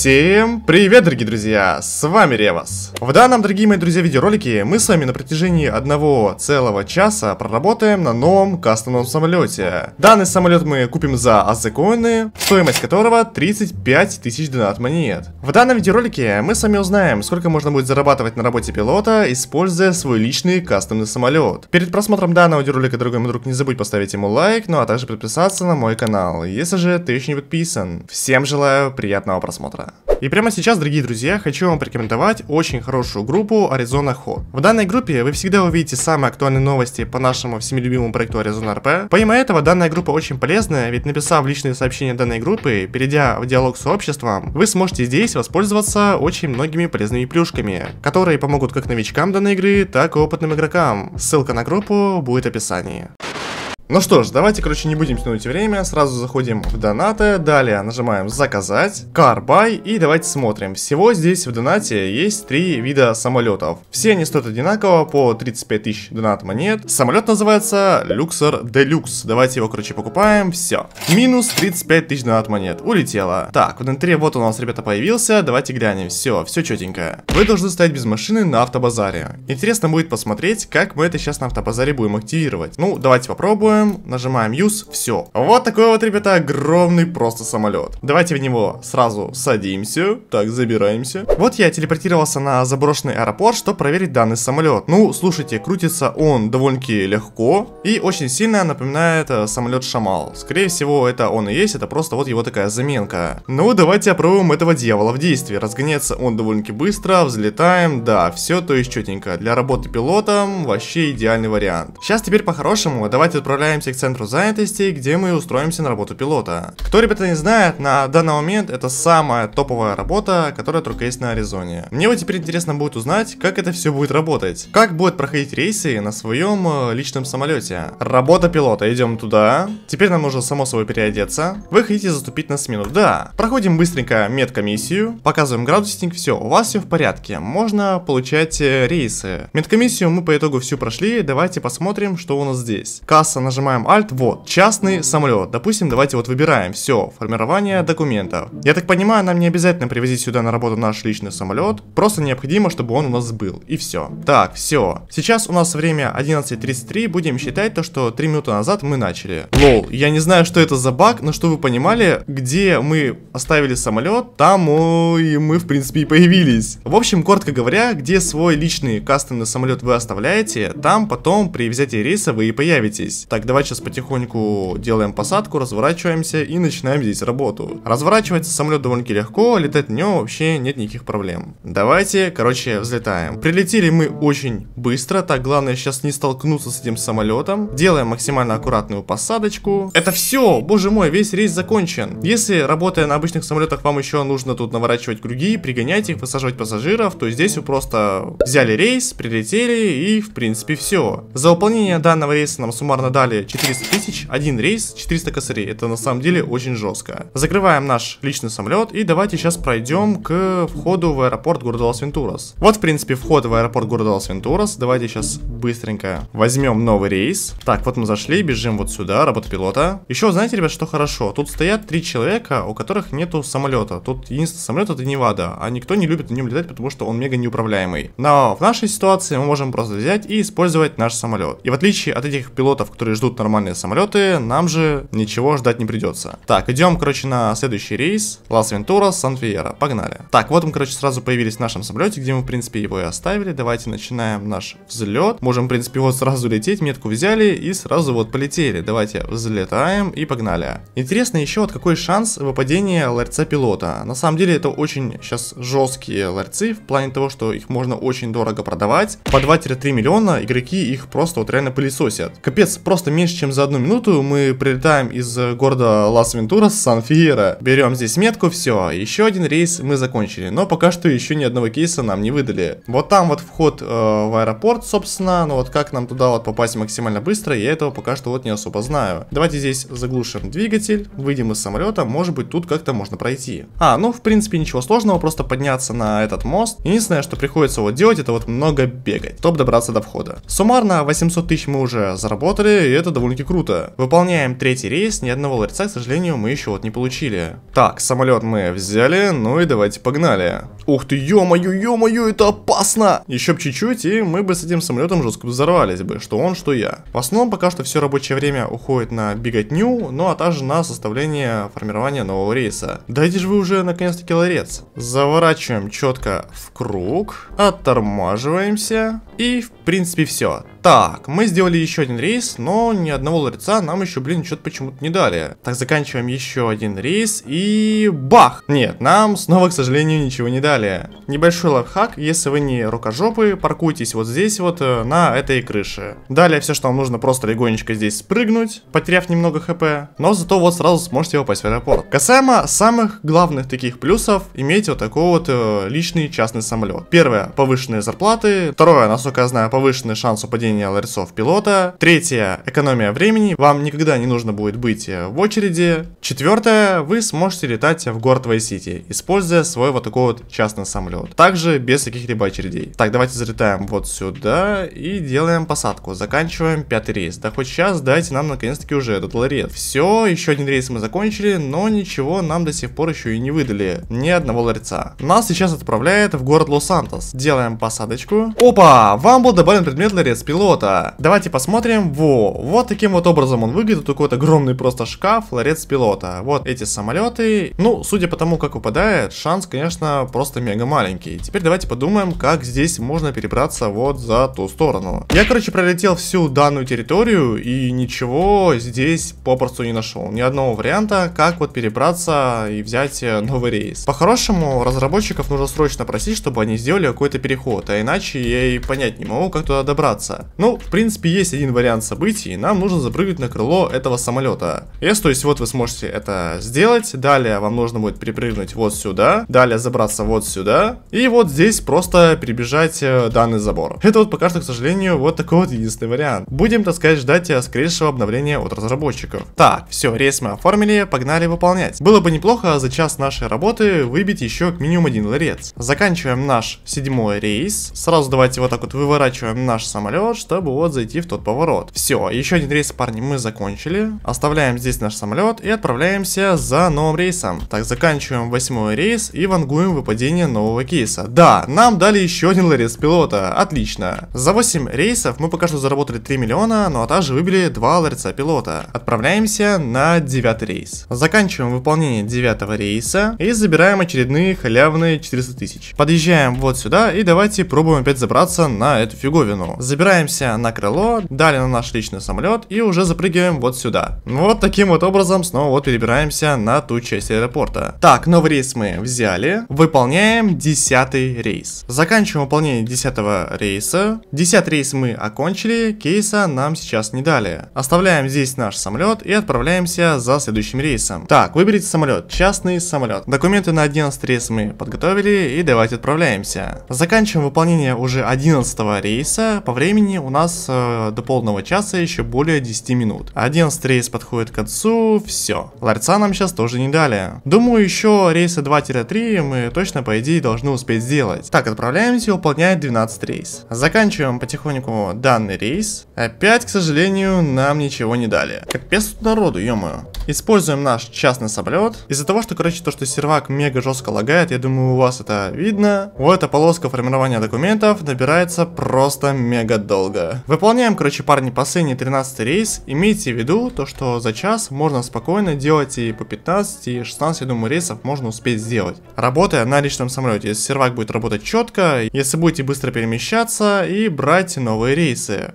Всем привет, дорогие друзья, с вами Ревас. В данном, дорогие мои друзья, видеоролике мы с вами на протяжении одного целого часа проработаем на новом кастомном самолете. Данный самолет мы купим за азекоины, стоимость которого 35 тысяч донат монет. В данном видеоролике мы с вами узнаем, сколько можно будет зарабатывать на работе пилота, используя свой личный кастомный самолет. Перед просмотром данного видеоролика, дорогой мой друг, не забудь поставить ему лайк, ну а также подписаться на мой канал, если же ты еще не подписан. Всем желаю приятного просмотра. И прямо сейчас, дорогие друзья, хочу вам порекомендовать очень хорошую группу Arizona Hot. В данной группе вы всегда увидите самые актуальные новости по нашему всеми любимому проекту Arizona RP. Помимо этого, данная группа очень полезная, ведь написав личные сообщения данной группы, перейдя в диалог с сообществом, вы сможете здесь воспользоваться очень многими полезными плюшками, которые помогут как новичкам данной игры, так и опытным игрокам. Ссылка на группу будет в описании. Ну что ж, давайте, короче, не будем тянуть время, сразу заходим в донаты, далее нажимаем заказать, карбай и давайте смотрим. Всего здесь в донате есть три вида самолетов. Все они стоят одинаково по 35 тысяч донат монет. Самолет называется Люксер Делюкс. Давайте его, короче, покупаем, все. Минус 35 тысяч донат монет, улетело. Так, в инвентаре вот он у нас, ребята, появился, давайте глянем, все, все четенько. Вы должны стоять без машины на автобазаре. Интересно будет посмотреть, как мы это сейчас на автобазаре будем активировать. Ну, давайте попробуем делаем, нажимаем use, все. Вот такой вот, ребята, огромный просто самолет. Давайте в него сразу садимся, так, забираемся. Вот я телепортировался на заброшенный аэропорт, чтобы проверить данный самолет. Ну, слушайте, крутится он довольно-таки легко и очень сильно напоминает э, самолет Шамал. Скорее всего, это он и есть, это просто вот его такая заменка. Ну, давайте опробуем этого дьявола в действии. Разгоняется он довольно-таки быстро, взлетаем, да, все, то есть четенько. Для работы пилотом вообще идеальный вариант. Сейчас теперь по-хорошему, давайте отправляем направляемся к центру занятости, где мы устроимся на работу пилота. Кто, ребята, не знает, на данный момент это самая топовая работа, которая только есть на Аризоне. Мне вот теперь интересно будет узнать, как это все будет работать. Как будет проходить рейсы на своем э, личном самолете. Работа пилота, идем туда. Теперь нам нужно само собой переодеться. Вы хотите заступить на смену, да. Проходим быстренько медкомиссию, показываем градусник, все, у вас все в порядке. Можно получать э, рейсы. Медкомиссию мы по итогу всю прошли, давайте посмотрим, что у нас здесь. Касса нажимаем нажимаем Alt, вот, частный самолет. Допустим, давайте вот выбираем, все, формирование документов. Я так понимаю, нам не обязательно привозить сюда на работу наш личный самолет, просто необходимо, чтобы он у нас был, и все. Так, все. Сейчас у нас время 11.33, будем считать то, что 3 минуты назад мы начали. Лол, я не знаю, что это за баг, но что вы понимали, где мы оставили самолет, там о, и мы, в принципе, и появились. В общем, коротко говоря, где свой личный кастомный самолет вы оставляете, там потом при взятии рейса вы и появитесь. Так так, давай сейчас потихоньку делаем посадку, разворачиваемся и начинаем здесь работу. Разворачивается самолет довольно-таки легко, летать на нем вообще нет никаких проблем. Давайте, короче, взлетаем. Прилетели мы очень быстро, так главное сейчас не столкнуться с этим самолетом. Делаем максимально аккуратную посадочку. Это все, боже мой, весь рейс закончен. Если, работая на обычных самолетах, вам еще нужно тут наворачивать круги, пригонять их, высаживать пассажиров, то здесь вы просто взяли рейс, прилетели и, в принципе, все. За выполнение данного рейса нам суммарно дали брали 400 тысяч, один рейс, 400 косарей. Это на самом деле очень жестко. Закрываем наш личный самолет и давайте сейчас пройдем к входу в аэропорт города Лас-Вентурас. Вот, в принципе, вход в аэропорт города Лас-Вентурас. Давайте сейчас быстренько возьмем новый рейс. Так, вот мы зашли, бежим вот сюда, работа пилота. Еще, знаете, ребят, что хорошо? Тут стоят три человека, у которых нету самолета. Тут единственный самолет это Невада, а никто не любит на нем летать, потому что он мега неуправляемый. Но в нашей ситуации мы можем просто взять и использовать наш самолет. И в отличие от этих пилотов, которые ждут нормальные самолеты, нам же ничего ждать не придется. Так, идем, короче, на следующий рейс. Лас-Вентура, Сан-Фиера. Погнали. Так, вот мы, короче, сразу появились в нашем самолете, где мы, в принципе, его и оставили. Давайте начинаем наш взлет. Можем, в принципе, вот сразу лететь, метку взяли и сразу вот полетели. Давайте взлетаем и погнали. Интересно еще, вот какой шанс выпадения ларца пилота. На самом деле, это очень сейчас жесткие ларцы, в плане того, что их можно очень дорого продавать. По 2-3 миллиона игроки их просто вот реально пылесосят. Капец, просто что меньше чем за одну минуту мы прилетаем из э, города лас с Сан-Фиера. Берем здесь метку, все, еще один рейс мы закончили. Но пока что еще ни одного кейса нам не выдали. Вот там вот вход э, в аэропорт, собственно, но вот как нам туда вот попасть максимально быстро, я этого пока что вот не особо знаю. Давайте здесь заглушим двигатель, выйдем из самолета, может быть тут как-то можно пройти. А, ну в принципе ничего сложного, просто подняться на этот мост. Единственное, что приходится вот делать, это вот много бегать, чтобы добраться до входа. Суммарно 800 тысяч мы уже заработали, и это довольно-таки круто. Выполняем третий рейс, ни одного ларца, к сожалению, мы еще вот не получили. Так, самолет мы взяли, ну и давайте погнали. Ух ты, ё-моё, ё-моё, это опасно! Еще бы чуть-чуть, и мы бы с этим самолетом жестко взорвались бы, что он, что я. В основном пока что все рабочее время уходит на беготню, ну а также на составление формирования нового рейса. Дайте же вы уже наконец-таки ларец. Заворачиваем четко в круг, оттормаживаемся, и в принципе все. Так, мы сделали еще один рейс, но ни одного ларца нам еще, блин, что-то почему-то не дали. Так, заканчиваем еще один рейс и... бах! Нет, нам снова, к сожалению, ничего не дали. Небольшой лайфхак, если вы не рукожопы, паркуйтесь вот здесь вот, э, на этой крыше. Далее все, что вам нужно, просто легонечко здесь спрыгнуть, потеряв немного хп, но зато вот сразу сможете попасть в аэропорт. Касаемо самых главных таких плюсов, имейте вот такой вот э, личный частный самолет. Первое, повышенные зарплаты. Второе, насколько я знаю, повышенный шанс упадения ларцов пилота. Третье, экономия экономия времени, вам никогда не нужно будет быть э, в очереди. Четвертое, вы сможете летать в город Вай-Сити, используя свой вот такой вот частный самолет. Также без каких-либо очередей. Так, давайте залетаем вот сюда и делаем посадку. Заканчиваем пятый рейс. Да хоть сейчас дайте нам наконец-таки уже этот ларет. Все, еще один рейс мы закончили, но ничего нам до сих пор еще и не выдали. Ни одного ларца. Нас сейчас отправляет в город Лос-Сантос. Делаем посадочку. Опа! Вам был добавлен предмет ларец пилота. Давайте посмотрим. Во! Вот таким вот образом он выглядит. такой вот огромный просто шкаф, ларец пилота. Вот эти самолеты. Ну, судя по тому, как выпадает, шанс, конечно, просто мега маленький. Теперь давайте подумаем, как здесь можно перебраться вот за ту сторону. Я, короче, пролетел всю данную территорию и ничего здесь попросту не нашел. Ни одного варианта, как вот перебраться и взять э, новый рейс. По-хорошему, разработчиков нужно срочно просить, чтобы они сделали какой-то переход, а иначе я и понять не могу, как туда добраться. Ну, в принципе, есть один вариант событий, нам нужно запрыгнуть на крыло этого самолета. Yes, то есть вот вы сможете это сделать. Далее вам нужно будет перепрыгнуть вот сюда. Далее забраться вот сюда. И вот здесь просто перебежать э, данный забор. Это вот пока что, к сожалению, вот такой вот единственный вариант. Будем, так сказать, ждать э, скорейшего обновления от разработчиков. Так, все, рейс мы оформили, погнали выполнять. Было бы неплохо за час нашей работы выбить еще как минимум один ларец. Заканчиваем наш седьмой рейс. Сразу давайте вот так вот выворачиваем наш самолет, чтобы вот зайти в тот поворот. Все, и еще один рейс, парни, мы закончили. Оставляем здесь наш самолет и отправляемся за новым рейсом. Так, заканчиваем восьмой рейс и вангуем выпадение нового кейса. Да, нам дали еще один ларец пилота. Отлично. За 8 рейсов мы пока что заработали 3 миллиона, ну а также выбили 2 ларца пилота. Отправляемся на 9 рейс. Заканчиваем выполнение 9 рейса и забираем очередные халявные 400 тысяч. Подъезжаем вот сюда и давайте пробуем опять забраться на эту фиговину. Забираемся на крыло, далее на наш личный самолет самолет и уже запрыгиваем вот сюда. Вот таким вот образом снова вот перебираемся на ту часть аэропорта. Так, новый рейс мы взяли. Выполняем 10 рейс. Заканчиваем выполнение 10 рейса. 10 рейс мы окончили, кейса нам сейчас не дали. Оставляем здесь наш самолет и отправляемся за следующим рейсом. Так, выберите самолет, частный самолет. Документы на 11 рейс мы подготовили и давайте отправляемся. Заканчиваем выполнение уже 11 рейса. По времени у нас э, до полного часа еще еще более 10 минут. Один с рейс подходит к концу, все. Ларца нам сейчас тоже не дали. Думаю, еще рейсы 2-3 мы точно, по идее, должны успеть сделать. Так, отправляемся выполнять 12 рейс. Заканчиваем потихоньку данный рейс. Опять, к сожалению, нам ничего не дали. Капец тут народу, ё-моё. Используем наш частный самолет. Из-за того, что, короче, то, что сервак мега жестко лагает, я думаю, у вас это видно. Вот эта полоска формирования документов набирается просто мега долго. Выполняем, короче, парни по 13 13 рейс, имейте в виду то, что за час можно спокойно делать и по 15, и 16, я думаю, рейсов можно успеть сделать. Работая на личном самолете, если сервак будет работать четко, если будете быстро перемещаться и брать новые рейсы.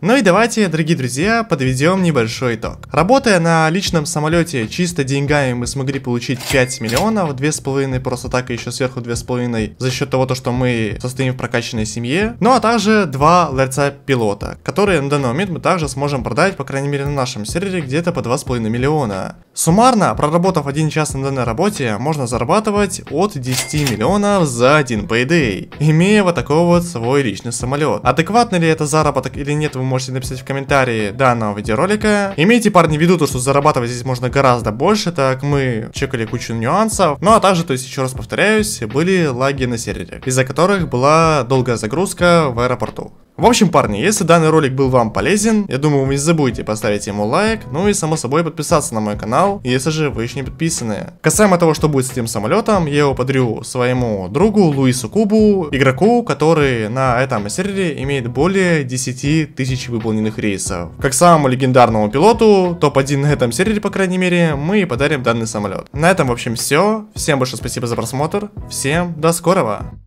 Ну и давайте, дорогие друзья, подведем небольшой итог. Работая на личном самолете чисто деньгами мы смогли получить 5 миллионов, 2,5 просто так и еще сверху 2,5 за счет того, что мы состоим в прокачанной семье. Ну а также 2 ларца пилота, которые на данный момент мы также сможем продать, по крайней мере на нашем сервере, где-то по 2,5 миллиона. Суммарно, проработав 1 час на данной работе, можно зарабатывать от 10 миллионов за один payday, имея вот такой вот свой личный самолет. Адекватно ли это заработок или нет, вы можете написать в комментарии данного видеоролика. Имейте, парни, в виду то, что зарабатывать здесь можно гораздо больше, так мы чекали кучу нюансов. Ну а также, то есть, еще раз повторяюсь, были лаги на сервере, из-за которых была долгая загрузка в аэропорту. В общем, парни, если данный ролик был вам полезен, я думаю, вы не забудете поставить ему лайк, ну и само собой подписаться на мой канал, если же вы еще не подписаны. Касаемо того, что будет с этим самолетом, я его подарю своему другу Луису Кубу, игроку, который на этом сервере имеет более 10 тысяч выполненных рейсов. Как самому легендарному пилоту, топ-1 на этом сервере, по крайней мере, мы подарим данный самолет. На этом, в общем, все. Всем большое спасибо за просмотр. Всем до скорого!